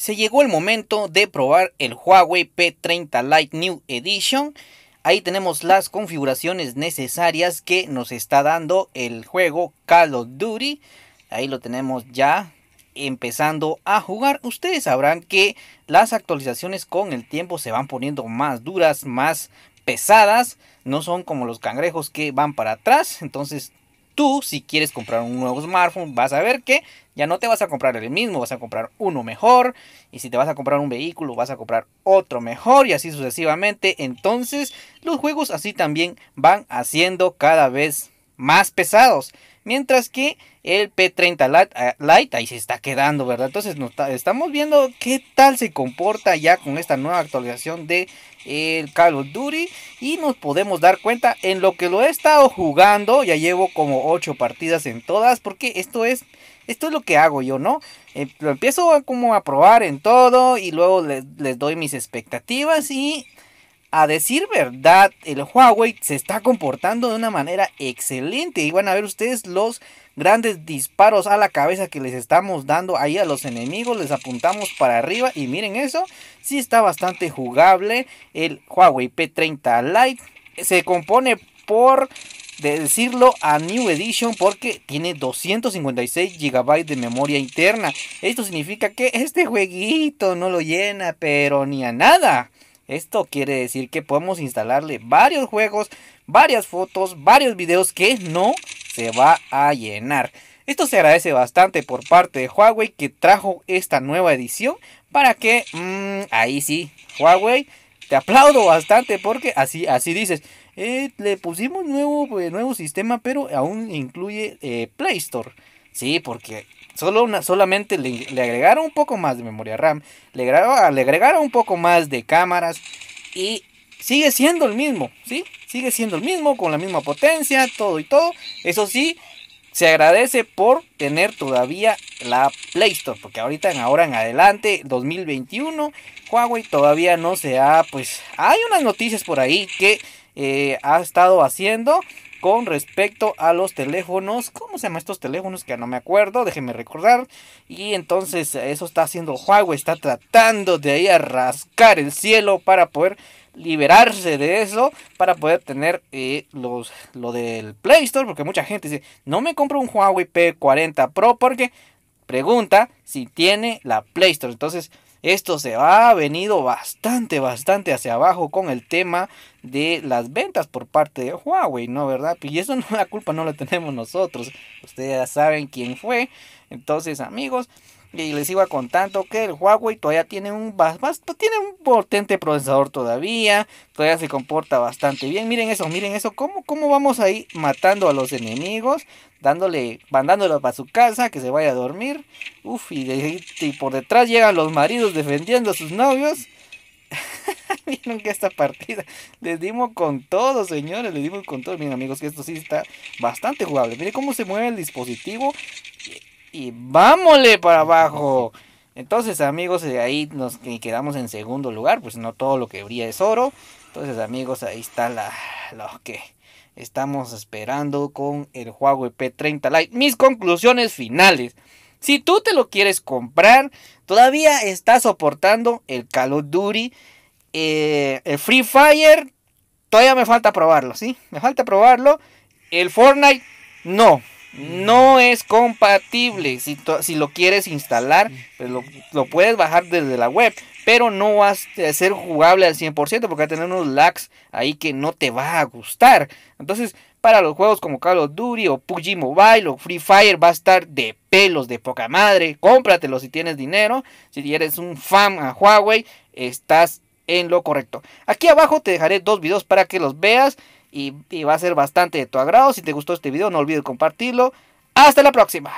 se llegó el momento de probar el Huawei P30 Lite New Edition. Ahí tenemos las configuraciones necesarias que nos está dando el juego Call of Duty. Ahí lo tenemos ya empezando a jugar. Ustedes sabrán que las actualizaciones con el tiempo se van poniendo más duras, más pesadas. No son como los cangrejos que van para atrás. Entonces tú, si quieres comprar un nuevo smartphone, vas a ver que ya no te vas a comprar el mismo, vas a comprar uno mejor. Y si te vas a comprar un vehículo, vas a comprar otro mejor y así sucesivamente. Entonces, los juegos así también van haciendo cada vez más pesados. Mientras que el P30 light eh, ahí se está quedando, ¿verdad? Entonces estamos viendo qué tal se comporta ya con esta nueva actualización de el Call of Duty y nos podemos dar cuenta en lo que lo he estado jugando, ya llevo como 8 partidas en todas porque esto es esto es lo que hago yo, ¿no? Eh, lo empiezo como a probar en todo y luego les doy mis expectativas y a decir verdad, el Huawei se está comportando de una manera excelente. Y van a ver ustedes los grandes disparos a la cabeza que les estamos dando ahí a los enemigos. Les apuntamos para arriba y miren eso. Sí está bastante jugable el Huawei P30 Lite. Se compone por decirlo a New Edition porque tiene 256 GB de memoria interna. Esto significa que este jueguito no lo llena pero ni a nada. Esto quiere decir que podemos instalarle varios juegos, varias fotos, varios videos que no se va a llenar. Esto se agradece bastante por parte de Huawei que trajo esta nueva edición para que mm, ahí sí, Huawei, te aplaudo bastante porque así, así dices. Eh, le pusimos nuevo, eh, nuevo sistema, pero aún incluye eh, Play Store. Sí, porque solo una, solamente le, agregaron un poco más de memoria RAM, ah, le, agregaron un poco más de cámaras y sigue siendo el mismo, ¿sí? Sigue siendo el mismo, con la misma potencia, todo y todo. Eso sí, se agradece por tener todavía la Play Store, porque ahorita en ahora en adelante, 2021, Huawei todavía no se ha, pues, hay unas noticias por ahí que eh, ha estado haciendo con respecto a los teléfonos. ¿Cómo se llaman estos teléfonos? Que no me acuerdo, déjenme recordar. Y entonces eso está haciendo Huawei, está tratando de ahí a rascar el cielo para poder liberarse de eso para poder tener eh, los, lo del Play Store porque mucha gente dice no me compro un Huawei P40 Pro porque pregunta si tiene la Play Store entonces esto se ha venido bastante, bastante hacia abajo con el tema de las ventas por parte de Huawei, ¿no? ¿Verdad? Y eso no la culpa no la tenemos nosotros. Ustedes ya saben quién fue. Entonces, amigos, y les iba contando que el Huawei todavía tiene un, pues, tiene un potente procesador todavía, todavía se comporta bastante bien. Miren eso, miren eso, cómo, cómo vamos ahí matando a los enemigos, dándole, mandándolo para su casa, que se vaya a dormir. Uf, y, por detrás llegan los maridos defendiendo a sus novios. Miren que esta partida les dimos con todo, señores, les dimos con todo. Miren, amigos, que esto sí está bastante jugable. Miren cómo se mueve el dispositivo y vámosle para abajo. Entonces, amigos, ahí nos quedamos en segundo lugar, pues no todo lo que brilla es oro. Entonces, amigos, ahí está lo que estamos esperando con el juego P30 Lite. Mis conclusiones finales. Si tú te lo quieres comprar, todavía está soportando el Call of Duty, eh, el Free Fire, todavía me falta probarlo, ¿sí? Me falta probarlo. El Fortnite, no. No es compatible. Si, lo quieres instalar, pues lo, puedes bajar desde la web. Pero no vas a ser jugable al 100% porque va a tener unos lags ahí que no te va a gustar. Entonces, para los juegos como Call of Duty o PUBG Mobile o Free Fire va a estar de pelos de poca madre. Cómpratelo si tienes dinero. Si eres un fan a Huawei, estás en lo correcto. Aquí abajo te dejaré dos videos para que los veas y, va a ser bastante de tu agrado. Si te gustó este video, no olvides compartirlo. Hasta la próxima.